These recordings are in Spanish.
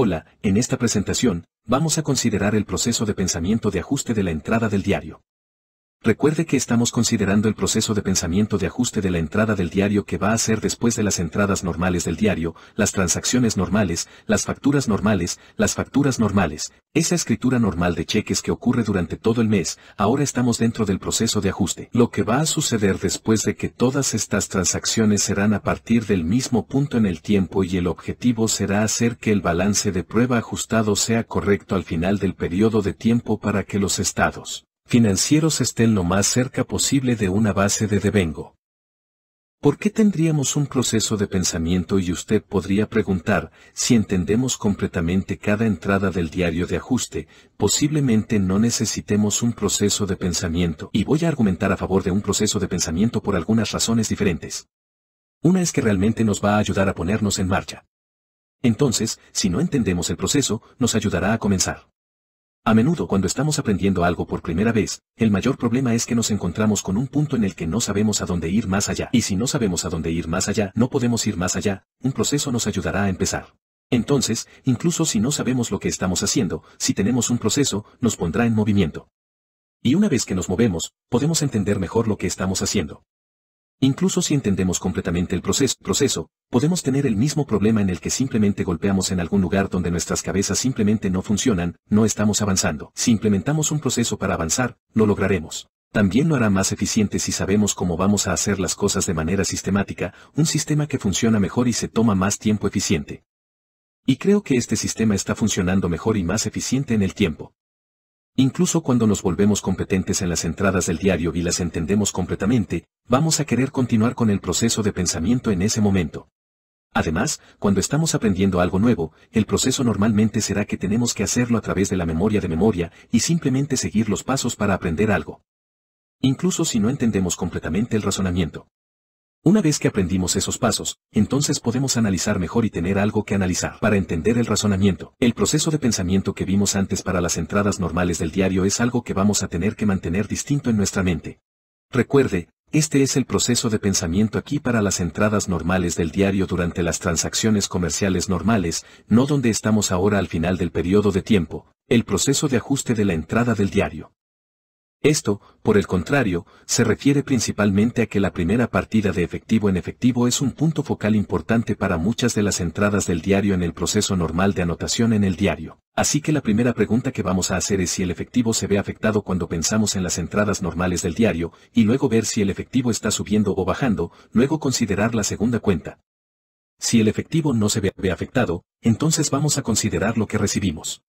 Hola, en esta presentación, vamos a considerar el proceso de pensamiento de ajuste de la entrada del diario. Recuerde que estamos considerando el proceso de pensamiento de ajuste de la entrada del diario que va a ser después de las entradas normales del diario, las transacciones normales, las facturas normales, las facturas normales, esa escritura normal de cheques que ocurre durante todo el mes, ahora estamos dentro del proceso de ajuste. Lo que va a suceder después de que todas estas transacciones serán a partir del mismo punto en el tiempo y el objetivo será hacer que el balance de prueba ajustado sea correcto al final del periodo de tiempo para que los estados financieros estén lo más cerca posible de una base de devengo. ¿Por qué tendríamos un proceso de pensamiento y usted podría preguntar, si entendemos completamente cada entrada del diario de ajuste, posiblemente no necesitemos un proceso de pensamiento y voy a argumentar a favor de un proceso de pensamiento por algunas razones diferentes. Una es que realmente nos va a ayudar a ponernos en marcha. Entonces, si no entendemos el proceso, nos ayudará a comenzar. A menudo cuando estamos aprendiendo algo por primera vez, el mayor problema es que nos encontramos con un punto en el que no sabemos a dónde ir más allá. Y si no sabemos a dónde ir más allá, no podemos ir más allá, un proceso nos ayudará a empezar. Entonces, incluso si no sabemos lo que estamos haciendo, si tenemos un proceso, nos pondrá en movimiento. Y una vez que nos movemos, podemos entender mejor lo que estamos haciendo. Incluso si entendemos completamente el proceso, proceso, podemos tener el mismo problema en el que simplemente golpeamos en algún lugar donde nuestras cabezas simplemente no funcionan, no estamos avanzando. Si implementamos un proceso para avanzar, lo lograremos. También lo hará más eficiente si sabemos cómo vamos a hacer las cosas de manera sistemática, un sistema que funciona mejor y se toma más tiempo eficiente. Y creo que este sistema está funcionando mejor y más eficiente en el tiempo. Incluso cuando nos volvemos competentes en las entradas del diario y las entendemos completamente, vamos a querer continuar con el proceso de pensamiento en ese momento. Además, cuando estamos aprendiendo algo nuevo, el proceso normalmente será que tenemos que hacerlo a través de la memoria de memoria y simplemente seguir los pasos para aprender algo. Incluso si no entendemos completamente el razonamiento. Una vez que aprendimos esos pasos, entonces podemos analizar mejor y tener algo que analizar para entender el razonamiento. El proceso de pensamiento que vimos antes para las entradas normales del diario es algo que vamos a tener que mantener distinto en nuestra mente. Recuerde, este es el proceso de pensamiento aquí para las entradas normales del diario durante las transacciones comerciales normales, no donde estamos ahora al final del periodo de tiempo, el proceso de ajuste de la entrada del diario. Esto, por el contrario, se refiere principalmente a que la primera partida de efectivo en efectivo es un punto focal importante para muchas de las entradas del diario en el proceso normal de anotación en el diario. Así que la primera pregunta que vamos a hacer es si el efectivo se ve afectado cuando pensamos en las entradas normales del diario, y luego ver si el efectivo está subiendo o bajando, luego considerar la segunda cuenta. Si el efectivo no se ve afectado, entonces vamos a considerar lo que recibimos.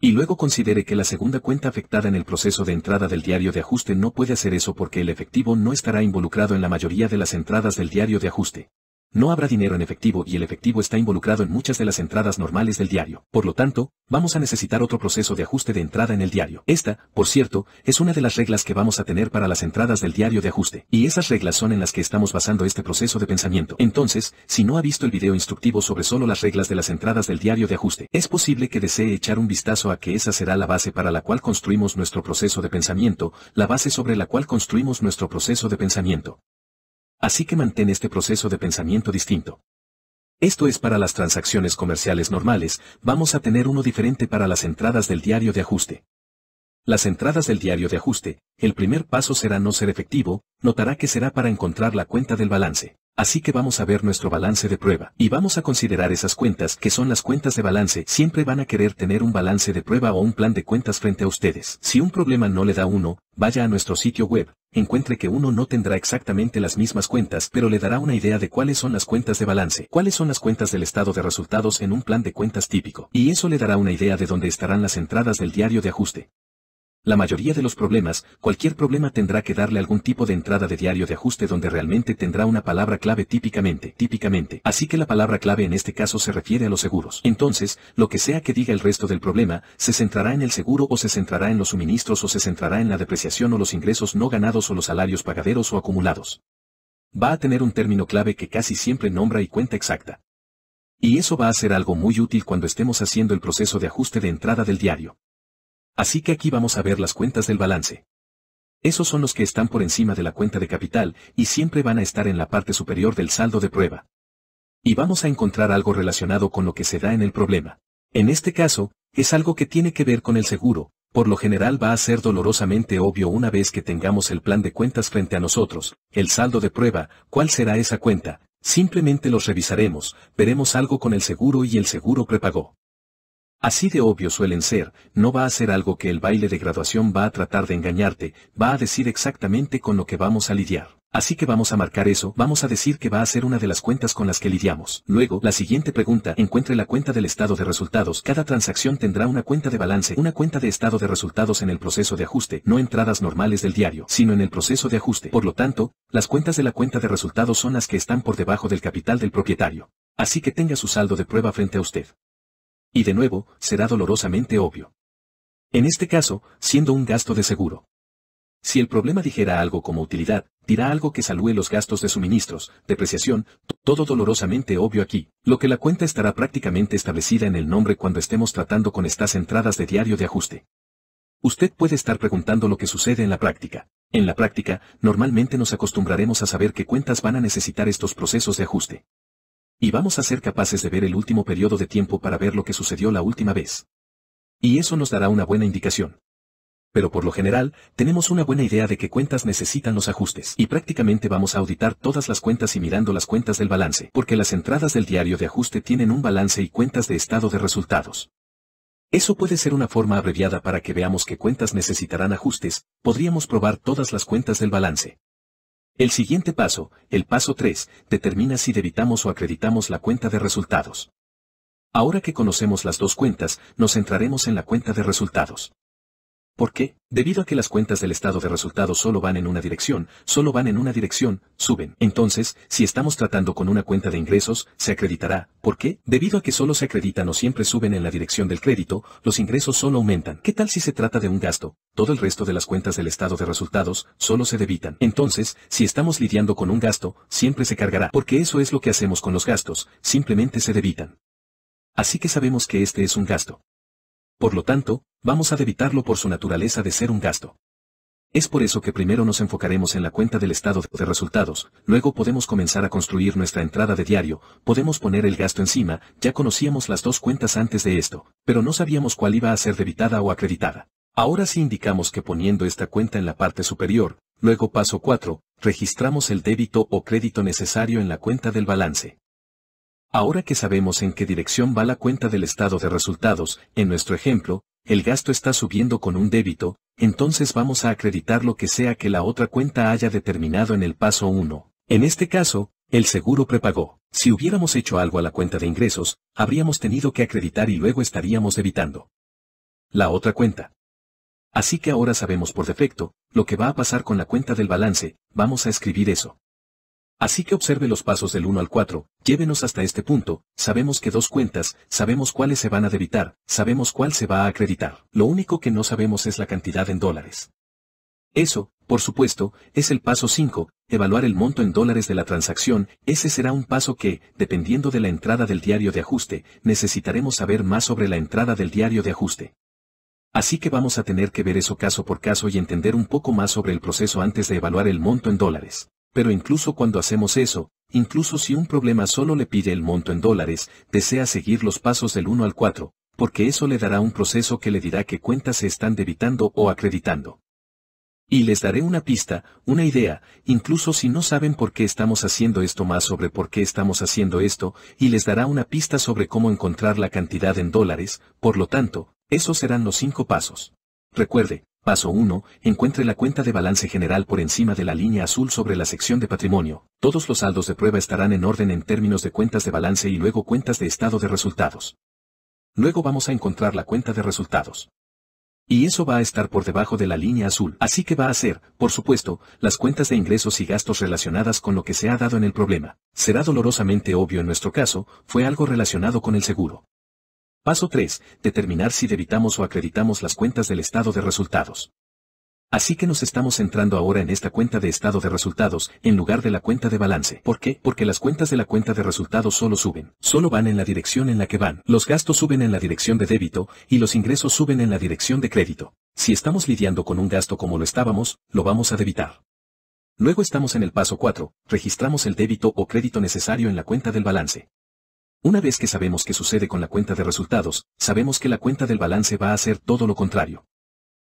Y luego considere que la segunda cuenta afectada en el proceso de entrada del diario de ajuste no puede hacer eso porque el efectivo no estará involucrado en la mayoría de las entradas del diario de ajuste. No habrá dinero en efectivo y el efectivo está involucrado en muchas de las entradas normales del diario. Por lo tanto, vamos a necesitar otro proceso de ajuste de entrada en el diario. Esta, por cierto, es una de las reglas que vamos a tener para las entradas del diario de ajuste. Y esas reglas son en las que estamos basando este proceso de pensamiento. Entonces, si no ha visto el video instructivo sobre solo las reglas de las entradas del diario de ajuste, es posible que desee echar un vistazo a que esa será la base para la cual construimos nuestro proceso de pensamiento, la base sobre la cual construimos nuestro proceso de pensamiento. Así que mantén este proceso de pensamiento distinto. Esto es para las transacciones comerciales normales, vamos a tener uno diferente para las entradas del diario de ajuste. Las entradas del diario de ajuste, el primer paso será no ser efectivo, notará que será para encontrar la cuenta del balance. Así que vamos a ver nuestro balance de prueba, y vamos a considerar esas cuentas que son las cuentas de balance, siempre van a querer tener un balance de prueba o un plan de cuentas frente a ustedes. Si un problema no le da uno, vaya a nuestro sitio web, encuentre que uno no tendrá exactamente las mismas cuentas, pero le dará una idea de cuáles son las cuentas de balance, cuáles son las cuentas del estado de resultados en un plan de cuentas típico, y eso le dará una idea de dónde estarán las entradas del diario de ajuste. La mayoría de los problemas, cualquier problema tendrá que darle algún tipo de entrada de diario de ajuste donde realmente tendrá una palabra clave típicamente, típicamente. Así que la palabra clave en este caso se refiere a los seguros. Entonces, lo que sea que diga el resto del problema, se centrará en el seguro o se centrará en los suministros o se centrará en la depreciación o los ingresos no ganados o los salarios pagaderos o acumulados. Va a tener un término clave que casi siempre nombra y cuenta exacta. Y eso va a ser algo muy útil cuando estemos haciendo el proceso de ajuste de entrada del diario. Así que aquí vamos a ver las cuentas del balance. Esos son los que están por encima de la cuenta de capital y siempre van a estar en la parte superior del saldo de prueba. Y vamos a encontrar algo relacionado con lo que se da en el problema. En este caso, es algo que tiene que ver con el seguro, por lo general va a ser dolorosamente obvio una vez que tengamos el plan de cuentas frente a nosotros, el saldo de prueba, cuál será esa cuenta, simplemente los revisaremos, veremos algo con el seguro y el seguro prepagó. Así de obvio suelen ser, no va a ser algo que el baile de graduación va a tratar de engañarte, va a decir exactamente con lo que vamos a lidiar. Así que vamos a marcar eso, vamos a decir que va a ser una de las cuentas con las que lidiamos. Luego, la siguiente pregunta, encuentre la cuenta del estado de resultados. Cada transacción tendrá una cuenta de balance, una cuenta de estado de resultados en el proceso de ajuste, no entradas normales del diario, sino en el proceso de ajuste. Por lo tanto, las cuentas de la cuenta de resultados son las que están por debajo del capital del propietario. Así que tenga su saldo de prueba frente a usted. Y de nuevo, será dolorosamente obvio. En este caso, siendo un gasto de seguro. Si el problema dijera algo como utilidad, dirá algo que salúe los gastos de suministros, depreciación, todo dolorosamente obvio aquí, lo que la cuenta estará prácticamente establecida en el nombre cuando estemos tratando con estas entradas de diario de ajuste. Usted puede estar preguntando lo que sucede en la práctica. En la práctica, normalmente nos acostumbraremos a saber qué cuentas van a necesitar estos procesos de ajuste. Y vamos a ser capaces de ver el último periodo de tiempo para ver lo que sucedió la última vez. Y eso nos dará una buena indicación. Pero por lo general, tenemos una buena idea de qué cuentas necesitan los ajustes. Y prácticamente vamos a auditar todas las cuentas y mirando las cuentas del balance, porque las entradas del diario de ajuste tienen un balance y cuentas de estado de resultados. Eso puede ser una forma abreviada para que veamos qué cuentas necesitarán ajustes, podríamos probar todas las cuentas del balance. El siguiente paso, el paso 3, determina si debitamos o acreditamos la cuenta de resultados. Ahora que conocemos las dos cuentas, nos centraremos en la cuenta de resultados. ¿Por qué? Debido a que las cuentas del estado de resultados solo van en una dirección, solo van en una dirección, suben. Entonces, si estamos tratando con una cuenta de ingresos, se acreditará. ¿Por qué? Debido a que solo se acreditan o siempre suben en la dirección del crédito, los ingresos solo aumentan. ¿Qué tal si se trata de un gasto? Todo el resto de las cuentas del estado de resultados solo se debitan. Entonces, si estamos lidiando con un gasto, siempre se cargará. Porque eso es lo que hacemos con los gastos, simplemente se debitan. Así que sabemos que este es un gasto. Por lo tanto, vamos a debitarlo por su naturaleza de ser un gasto. Es por eso que primero nos enfocaremos en la cuenta del estado de resultados, luego podemos comenzar a construir nuestra entrada de diario, podemos poner el gasto encima, ya conocíamos las dos cuentas antes de esto, pero no sabíamos cuál iba a ser debitada o acreditada. Ahora sí indicamos que poniendo esta cuenta en la parte superior, luego paso 4, registramos el débito o crédito necesario en la cuenta del balance. Ahora que sabemos en qué dirección va la cuenta del estado de resultados, en nuestro ejemplo, el gasto está subiendo con un débito, entonces vamos a acreditar lo que sea que la otra cuenta haya determinado en el paso 1. En este caso, el seguro prepagó. Si hubiéramos hecho algo a la cuenta de ingresos, habríamos tenido que acreditar y luego estaríamos evitando la otra cuenta. Así que ahora sabemos por defecto, lo que va a pasar con la cuenta del balance, vamos a escribir eso. Así que observe los pasos del 1 al 4, llévenos hasta este punto, sabemos que dos cuentas, sabemos cuáles se van a debitar, sabemos cuál se va a acreditar. Lo único que no sabemos es la cantidad en dólares. Eso, por supuesto, es el paso 5, evaluar el monto en dólares de la transacción, ese será un paso que, dependiendo de la entrada del diario de ajuste, necesitaremos saber más sobre la entrada del diario de ajuste. Así que vamos a tener que ver eso caso por caso y entender un poco más sobre el proceso antes de evaluar el monto en dólares. Pero incluso cuando hacemos eso, incluso si un problema solo le pide el monto en dólares, desea seguir los pasos del 1 al 4, porque eso le dará un proceso que le dirá qué cuentas se están debitando o acreditando. Y les daré una pista, una idea, incluso si no saben por qué estamos haciendo esto más sobre por qué estamos haciendo esto, y les dará una pista sobre cómo encontrar la cantidad en dólares, por lo tanto, esos serán los cinco pasos. Recuerde, Paso 1. Encuentre la cuenta de balance general por encima de la línea azul sobre la sección de patrimonio. Todos los saldos de prueba estarán en orden en términos de cuentas de balance y luego cuentas de estado de resultados. Luego vamos a encontrar la cuenta de resultados. Y eso va a estar por debajo de la línea azul. Así que va a ser, por supuesto, las cuentas de ingresos y gastos relacionadas con lo que se ha dado en el problema. Será dolorosamente obvio en nuestro caso, fue algo relacionado con el seguro. Paso 3. Determinar si debitamos o acreditamos las cuentas del estado de resultados. Así que nos estamos entrando ahora en esta cuenta de estado de resultados, en lugar de la cuenta de balance. ¿Por qué? Porque las cuentas de la cuenta de resultados solo suben, solo van en la dirección en la que van. Los gastos suben en la dirección de débito, y los ingresos suben en la dirección de crédito. Si estamos lidiando con un gasto como lo estábamos, lo vamos a debitar. Luego estamos en el paso 4, registramos el débito o crédito necesario en la cuenta del balance. Una vez que sabemos qué sucede con la cuenta de resultados, sabemos que la cuenta del balance va a ser todo lo contrario.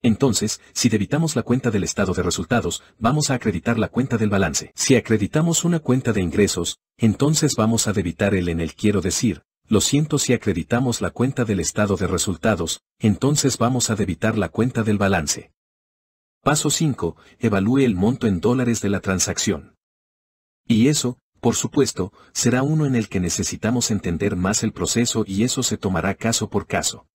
Entonces, si debitamos la cuenta del estado de resultados, vamos a acreditar la cuenta del balance. Si acreditamos una cuenta de ingresos, entonces vamos a debitar el en el quiero decir, lo siento si acreditamos la cuenta del estado de resultados, entonces vamos a debitar la cuenta del balance. Paso 5. Evalúe el monto en dólares de la transacción. Y eso, por supuesto, será uno en el que necesitamos entender más el proceso y eso se tomará caso por caso.